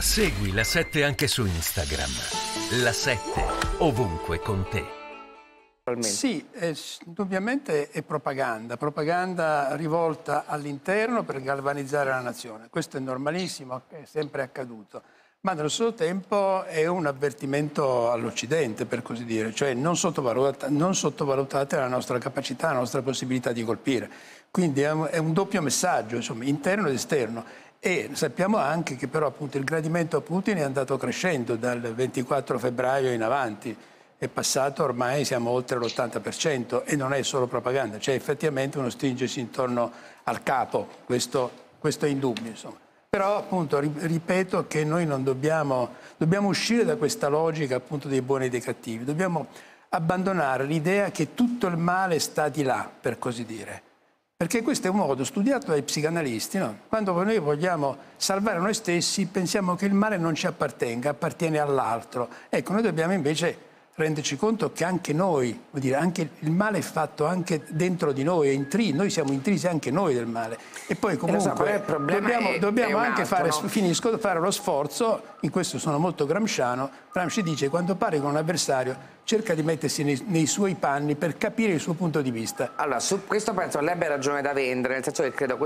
Segui la 7 anche su Instagram. La 7 ovunque con te. Sì, eh, indubbiamente è propaganda, propaganda rivolta all'interno per galvanizzare la nazione. Questo è normalissimo, è sempre accaduto. Ma nello stesso tempo è un avvertimento all'Occidente, per così dire, cioè non, sottovaluta, non sottovalutate la nostra capacità, la nostra possibilità di colpire. Quindi è un, è un doppio messaggio, insomma, interno ed esterno. E sappiamo anche che però appunto, il gradimento a Putin è andato crescendo dal 24 febbraio in avanti, è passato ormai, siamo oltre l'80% e non è solo propaganda, cioè, effettivamente uno stringersi intorno al capo, questo, questo è indubbio. Insomma. Però appunto ripeto che noi non dobbiamo, dobbiamo uscire da questa logica appunto dei buoni e dei cattivi, dobbiamo abbandonare l'idea che tutto il male sta di là, per così dire perché questo è un modo studiato dai psicanalisti. No? Quando noi vogliamo salvare noi stessi, pensiamo che il male non ci appartenga, appartiene all'altro. Ecco, noi dobbiamo invece renderci conto che anche noi, vuol dire, anche il male è fatto anche dentro di noi, è intri, noi siamo intrisi anche noi del male. E poi eh, comunque eh, so, dobbiamo, è, dobbiamo è anche altro, fare, no? finisco, fare lo sforzo, in questo sono molto gramsciano, Gramsci dice quando parli con un avversario cerca di mettersi nei, nei, suoi panni per capire il suo punto di vista. Allora, su questo penso lei abbia ragione da vendere, nel senso che credo...